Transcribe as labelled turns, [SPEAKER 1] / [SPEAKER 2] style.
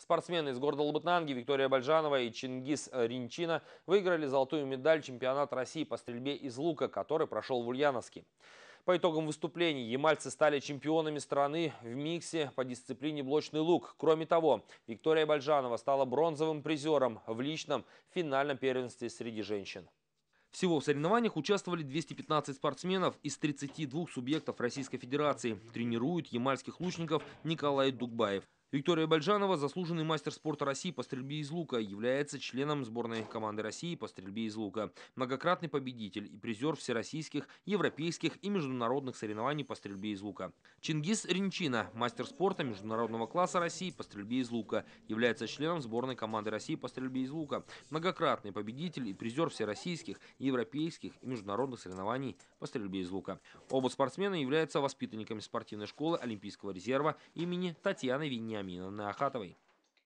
[SPEAKER 1] Спортсмены из города Лабытнанги Виктория Бальжанова и Чингис Ринчина выиграли золотую медаль чемпионат России по стрельбе из лука, который прошел в Ульяновске. По итогам выступлений ямальцы стали чемпионами страны в миксе по дисциплине «Блочный лук». Кроме того, Виктория Бальжанова стала бронзовым призером в личном финальном первенстве среди женщин. Всего в соревнованиях участвовали 215 спортсменов из 32 субъектов Российской Федерации. Тренирует ямальских лучников Николай Дугбаев. Виктория Бальжанова, заслуженный мастер спорта России по стрельбе из лука, является членом сборной команды России по стрельбе из лука, многократный победитель и призер всероссийских, европейских и международных соревнований по стрельбе из лука. Чингис Ринчина, мастер спорта международного класса России по стрельбе из лука, является членом сборной команды России по стрельбе из лука, многократный победитель и призер всероссийских, европейских и международных соревнований по стрельбе из лука. Оба спортсмена являются воспитанниками спортивной школы Олимпийского резерва имени Татьяны Винья. Вениаминовны Ахатовой.